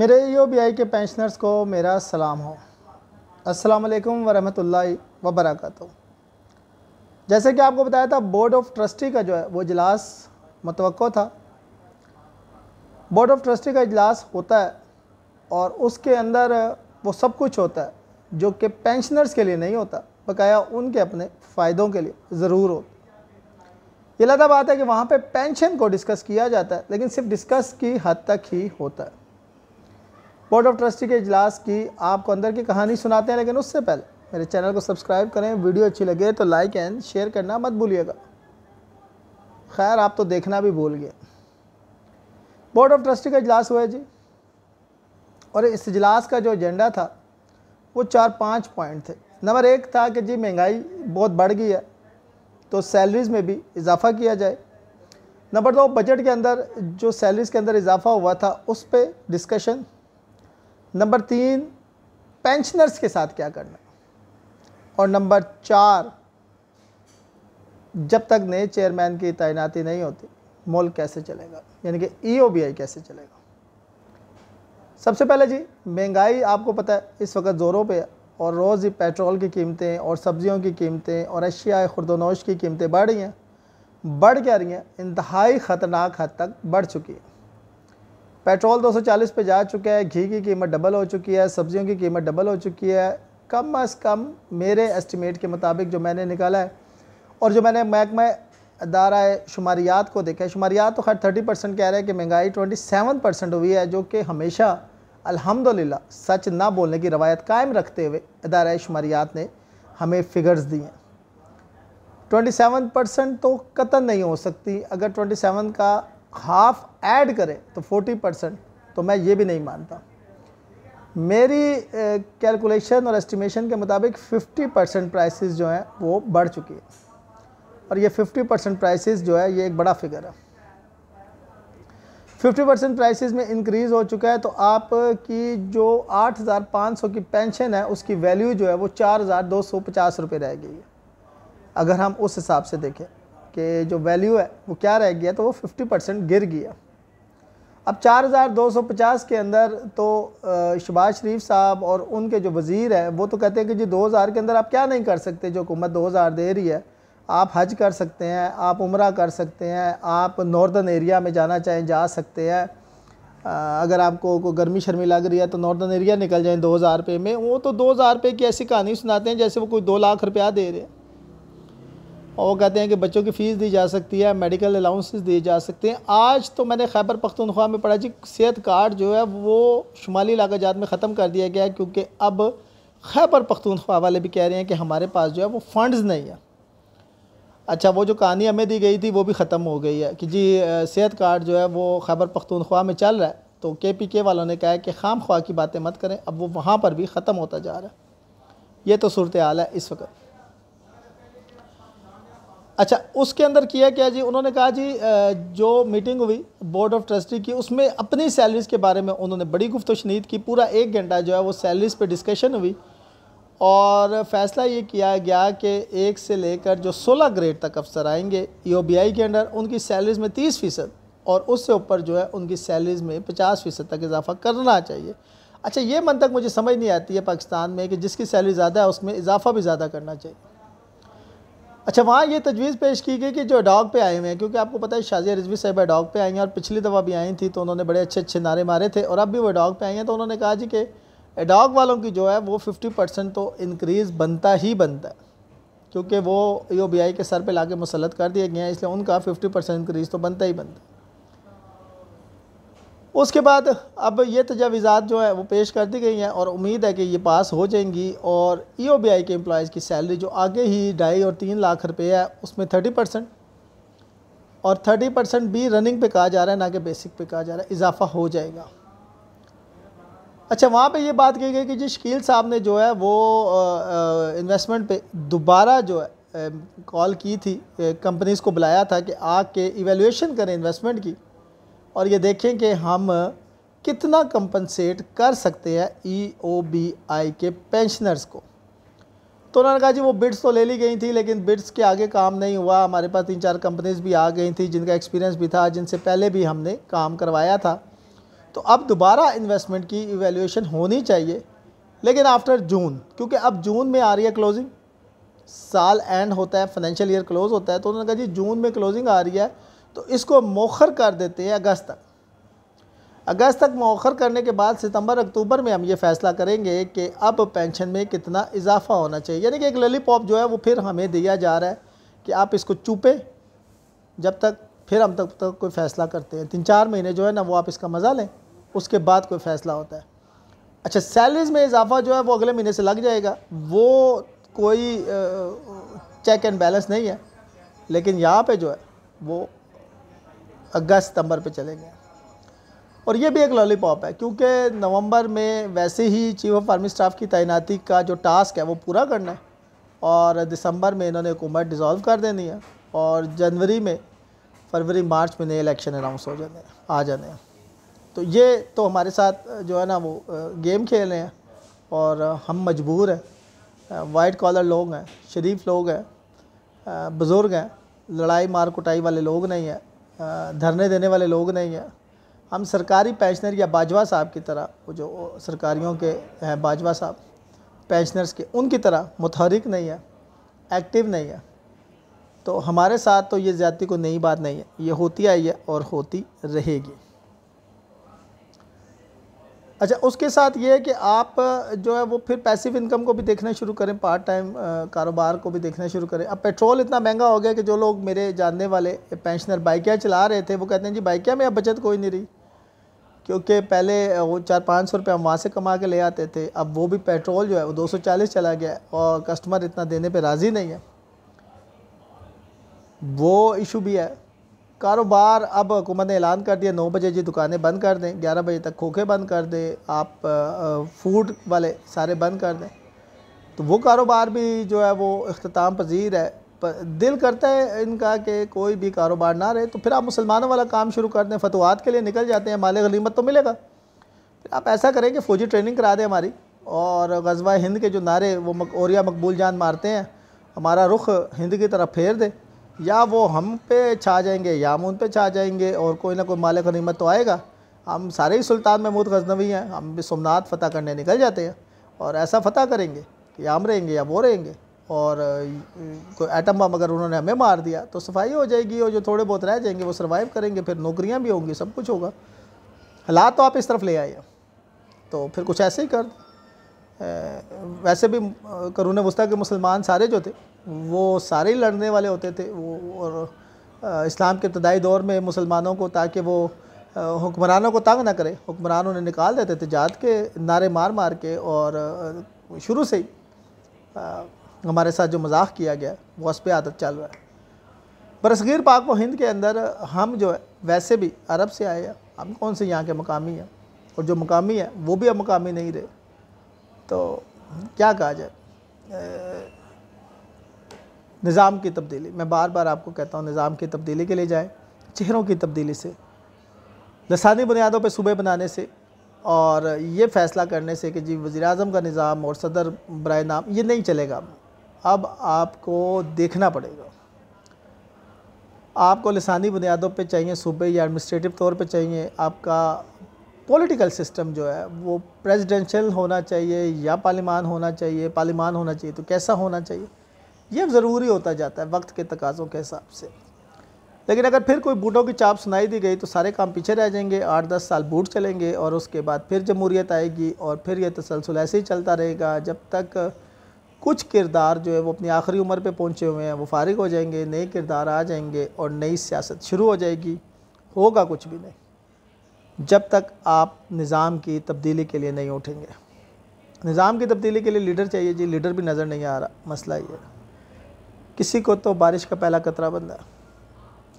मेरे यू के पेंशनर्स को मेरा सलाम हो अस्सलाम वालेकुम वरहमतुल्लाहि व जैसे कि आपको बताया था बोर्ड ऑफ ट्रस्टी का जो है वो इजलास मतव था बोर्ड ऑफ ट्रस्टी का इजलास होता है और उसके अंदर वो सब कुछ होता है जो कि पेंशनर्स के लिए नहीं होता बकाया उनके अपने फ़ायदों के लिए ज़रूर होता ये अलग बात है कि वहाँ पे पेंशन को डिस्कस किया जाता है लेकिन सिर्फ डिस्कस की हद तक ही होता है बोर्ड ऑफ ट्रस्टी के इजलास की आपको अंदर की कहानी सुनाते हैं लेकिन उससे पहले मेरे चैनल को सब्सक्राइब करें वीडियो अच्छी लगे तो लाइक एंड शेयर करना मत भूलिएगा खैर आप तो देखना भी भूल गए बोर्ड ऑफ ट्रस्टी का इजलास हुआ जी और इस इजलास का जो एजेंडा था वो चार पाँच पॉइंट थे नंबर एक था कि जी महंगाई बहुत बढ़ गई है तो सैलरीज़ में भी इजाफा किया जाए नंबर दो बजट के अंदर जो सैलरीज़ के अंदर इजाफा हुआ था उस पर डिस्कशन नंबर तीन पेंशनर्स के साथ क्या करना और नंबर चार जब तक नए चेयरमैन की तैनाती नहीं होती मुल्क कैसे चलेगा यानी कि ई e कैसे चलेगा सबसे पहले जी महंगाई आपको पता है इस वक्त ज़ोरों पे और रोज़ ही पेट्रोल की कीमतें और सब्ज़ियों की कीमतें और अशिया खुरदोनोश की कीमतें बढ़ रही हैं बढ़ क्या रही हैं इंतहाई ख़तरनाक हद तक बढ़ चुकी हैं पेट्रोल 240 पे जा चुका है घी की कीमत डबल हो चुकी है सब्ज़ियों की कीमत डबल हो चुकी है कम अज़ कम मेरे एस्टिमेट के मुताबिक जो मैंने निकाला है और जो मैंने महकमा अदारा शुमारियात को देखा है शुमारियात तो खैर थर्टी परसेंट कह रहे हैं कि महंगाई ट्वेंटी सेवन परसेंट हुई है जो कि हमेशा अल्हम्दुलिल्लाह सच ना बोलने की रवायत कायम रखते हुए अदारा शुमारियात ने हमें फ़िगर्स दी हैं ट्वेंटी सेवन परसेंट तो कतन नहीं हो सकती अगर ट्वेंटी सेवन का हाफ ऐड करें तो 40 परसेंट तो मैं ये भी नहीं मानता मेरी कैलकुलेशन और एस्टिमेशन के मुताबिक 50 परसेंट प्राइस जो हैं वो बढ़ चुकी है और ये 50 परसेंट प्राइसिस जो है ये एक बड़ा फिगर है 50 परसेंट प्राइस में इंक्रीज़ हो चुका है तो आपकी जो 8,500 की पेंशन है उसकी वैल्यू जो है वो चार हज़ार दो सौ पचास रुपये रह गई है अगर हम उस हिसाब से देखें कि जो वैल्यू है वो क्या रह गया तो वो 50 परसेंट गिर गया अब 4250 के अंदर तो शबाज शरीफ साहब और उनके जो वज़ीर हैं वो तो कहते हैं कि जी 2000 के अंदर आप क्या नहीं कर सकते जो हुकूमत 2000 दे रही है आप हज कर सकते हैं आप उम्र कर सकते हैं आप नॉर्दर्न एरिया में जाना चाहें जा सकते हैं अगर आपको को गर्मी शर्मी लग रही है तो नॉर्दर्न एरिया निकल जाएँ दो हज़ार रुपये में वो तो दो हज़ार रुपये की ऐसी कहानी सुनाते हैं जैसे वो कोई दो लाख रुपया दे रहे हैं और कहते हैं कि बच्चों की फ़ीस दी जा सकती है मेडिकल अलाउंसेस दिए जा सकते हैं आज तो मैंने खैबर पख्तनख्वा में पढ़ा जी सेहत कार्ड जो है वो शुमाली इलाका जात में ख़त्म कर दिया गया है क्योंकि अब खैबर पख्तनख्वा वाले भी कह रहे हैं कि हमारे पास जो है वो फ़ंड्स नहीं है अच्छा वो जो कहानी हमें दी गई थी वो भी ख़त्म हो गई है कि जी सेहत कार्ड जो है वो खैबर पख्तनख्वा में चल रहा है तो के पी के वालों ने कहा है कि खाम ख्वा की बातें मत करें अब वो वहाँ पर भी ख़त्म होता जा रहा है ये तो सूरत हाल है इस वक्त अच्छा उसके अंदर किया क्या जी उन्होंने कहा जी जो मीटिंग हुई बोर्ड ऑफ ट्रस्टी की उसमें अपनी सैलरीज के बारे में उन्होंने बड़ी गुफ्त शनीद की पूरा एक घंटा जो है वो सैलरीज पे डिस्कशन हुई और फैसला ये किया गया कि एक से लेकर जो 16 ग्रेड तक अफसर आएंगे ई e के अंडर उनकी सैलरीज में 30 फ़ीसद और उससे ऊपर जो है उनकी सैलरीज में पचास फ़ीसद तक इजाफा करना चाहिए अच्छा ये मन तक मुझे समझ नहीं आती है पाकिस्तान में कि जिसकी सैलरी ज़्यादा है उसमें इजाफा भी ज़्यादा करना चाहिए अच्छा वहाँ ये तजवीज़ पेश की गई कि जो डॉग पे आए हुए हैं क्योंकि आपको पता है शाजिया रिजवी साहब डॉग पे आई हैं और पिछली दफ़ा भी आई थी तो उन्होंने बड़े अच्छे अच्छे नारे मारे थे और अब भी वो डॉग पे आई हैं तो उन्होंने कहा जी कि डॉग वालों की जो है वो फिफ्टी परसेंट तो इनक्रीज़ बनता ही बनता है क्योंकि वो यू के सर पर ला के मुसलत कर दिए गए हैं इसलिए उनका फिफ्टी परसेंट इंक्रीज़ तो बनता ही बनता है उसके बाद अब ये तजावीज़ा जो है वो पेश कर दी गई हैं और उम्मीद है कि ये पास हो जाएंगी और ई ओ बी आई के एम्प्लॉज़ की सैलरी जो आगे ही ढाई और तीन लाख रुपए है उसमें थर्टी परसेंट और थर्टी परसेंट भी रनिंग पे कहा जा रहा है ना कि बेसिक पे कहा जा रहा है इजाफा हो जाएगा अच्छा वहाँ पे ये बात कही गई कि जी शकील साहब ने जो है वो इन्वेस्टमेंट पे दोबारा जो है कॉल की थी कंपनीज़ को बुलाया था कि आके इवेल्यूशन करें इन्वेस्टमेंट की और ये देखें कि हम कितना कंपनसेट कर सकते हैं ई ओ बी आई के पेंशनर्स को तो उन्होंने कहा जी वो बिट्स तो ले ली गई थी लेकिन बिड्स के आगे काम नहीं हुआ हमारे पास तीन चार कंपनीज भी आ गई थी जिनका एक्सपीरियंस भी था जिनसे पहले भी हमने काम करवाया था तो अब दोबारा इन्वेस्टमेंट की इवेल्यूशन होनी चाहिए लेकिन आफ्टर जून क्योंकि अब जून में आ रही है क्लोजिंग साल एंड होता है फाइनेंशियल ईयर क्लोज़ होता है तो उन्होंने कहा जी जून में क्लोजिंग आ रही है तो इसको मौखर कर देते हैं अगस्त तक अगस्त तक मौखर करने के बाद सितंबर अक्टूबर में हम ये फ़ैसला करेंगे कि अब पेंशन में कितना इजाफा होना चाहिए यानी कि एक पॉप जो है वो फिर हमें दिया जा रहा है कि आप इसको चूपें जब तक फिर हम तक, तक कोई फ़ैसला करते हैं तीन चार महीने जो है ना वो आप इसका मज़ा लें उसके बाद कोई फ़ैसला होता है अच्छा सैलरीज़ में इजाफा जो है वो अगले महीने से लग जाएगा वो कोई चेक एंड बैलेंस नहीं है लेकिन यहाँ पर जो है वो अगस्त सितंबर पे चले गए और ये भी एक लॉलीपॉप है क्योंकि नवंबर में वैसे ही चीफ ऑफ आर्मी स्टाफ की तैनाती का जो टास्क है वो पूरा करना है और दिसंबर में इन्होंने हुकूमत डिज़ोल्व कर देनी है और जनवरी में फरवरी मार्च में नए इलेक्शन अनाउंस हो जाने आ जाने हैं तो ये तो हमारे साथ जो है ना वो गेम खेल रहे हैं और हम मजबूर हैं वाइट कॉलर लोग हैं शरीफ लोग हैं बुज़ुर्ग हैं लड़ाई मार कुटाई वाले लोग नहीं हैं धरने देने वाले लोग नहीं हैं हम सरकारी पेंशनर या बाजवा साहब की तरह वो जो सरकारियों के हैं बाजवा साहब पेंशनर्स के उनकी तरह मुतहरक नहीं है एक्टिव नहीं है तो हमारे साथ तो ये ज़्यादा कोई नई बात नहीं है ये होती आई है और होती रहेगी अच्छा उसके साथ ये है कि आप जो है वो फिर पैसिव इनकम को भी देखना शुरू करें पार्ट टाइम कारोबार को भी देखना शुरू करें अब पेट्रोल इतना महंगा हो गया कि जो लोग मेरे जानने वाले पेंशनर बाइकियाँ चला रहे थे वो कहते हैं जी बाइकियाँ में अब बचत कोई नहीं रही क्योंकि पहले वो चार पाँच सौ रुपये हम वहाँ से कमा के ले आते थे अब वो भी पेट्रोल जो है वो दो सौ चालीस चला गया और कस्टमर इतना देने पर राज़ी नहीं है वो इशू भी है कारोबार अब हुकूमत ने ऐलान कर दिया नौ बजे जी दुकानें बंद कर दें ग्यारह बजे तक खोखे बंद कर दें आप फूड वाले सारे बंद कर दें तो वो कारोबार भी जो है वो अख्ताम पजीर है पर दिल करता है इनका कि कोई भी कारोबार ना रहे तो फिर आप मुसलमानों वाला काम शुरू कर दें फतवाहत के लिए निकल जाते हैं माले गलीमत तो मिलेगा फिर आप ऐसा करें कि फ़ौजी ट्रेनिंग करा दें हमारी और गजवा हिंद के जो नारे वो मक, औरिया मकबूल जान मारते हैं हमारा रुख हिंद की तरफ फेर दे या वो हम पे छा जाएंगे या हम उन पे छा जाएंगे और कोई ना कोई मालिक गनीमत तो आएगा हम सारे ही सुल्तान महमूद गजनवी हैं हम भी सोमनाथ फ़तह करने निकल जाते हैं और ऐसा फ़तह करेंगे कि हम रहेंगे या वो रहेंगे और कोई एटम बम अगर उन्होंने हमें मार दिया तो सफाई हो जाएगी और जो थोड़े बहुत रह जाएंगे वो सर्वाइव करेंगे फिर नौकरियाँ भी होंगी सब कुछ होगा हालात तो आप इस तरफ ले आए तो फिर कुछ ऐसे ही कर वैसे भी करून वस्ता के मुसलमान सारे जो थे वो सारे लड़ने वाले होते थे वो और इस्लाम के इब्तदाई दौर में मुसलमानों को ताकि वो हुक्मरानों को तंग ना करे हुक्मरान उन्हें निकाल देते थे जात के नारे मार मार के और शुरू से ही हमारे साथ जो मजाक किया गया वो उस पर आदत चल रहा है बरसगीर पाक व हिंद के अंदर हम जो है वैसे भी अरब से आए हैं हम कौन से यहाँ के मकामी हैं और जो मकामी हैं वो भी अब मकामी नहीं रहे तो क्या कहा जाए निज़ाम की तब्दीली मैं बार बार आपको कहता हूँ निज़ाम की तब्दीली के लिए जाए चेहरों की तब्दीली से लसानी बुनियादों पर सूबे बनाने से और ये फ़ैसला करने से कि जी वज़ी अजम का निज़ाम और सदर बर नाम ये नहीं चलेगा अब आपको देखना पड़ेगा आपको लसानी बुनियादों पर चाहिए सूबे या एडमिनिस्ट्रेटिव तौर पर चाहिए आपका पॉलिटिकल सिस्टम जो है वो प्रेसिडेंशियल होना चाहिए या पार्लिमान होना चाहिए पार्लिमान होना चाहिए तो कैसा होना चाहिए ये ज़रूरी होता जाता है वक्त के तकाज़ों के हिसाब से लेकिन अगर फिर कोई बूटों की चाप सुनाई दी गई तो सारे काम पीछे रह जाएंगे आठ दस साल बूट चलेंगे और उसके बाद फिर जमूरीत आएगी और फिर यह तसलसल ऐसे ही चलता रहेगा जब तक कुछ किरदार जो है वो अपनी आखिरी उम्र पर पहुँचे हुए हैं वो फारग हो जाएंगे नए किरदार आ जाएंगे और नई सियासत शुरू हो जाएगी होगा कुछ भी नहीं जब तक आप निज़ाम की तब्दीली के लिए नहीं उठेंगे निज़ाम की तब्दीली के लिए लीडर चाहिए जी लीडर भी नज़र नहीं आ रहा मसला ये है किसी को तो बारिश का पहला कतरा बंदा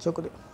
शुक्रिया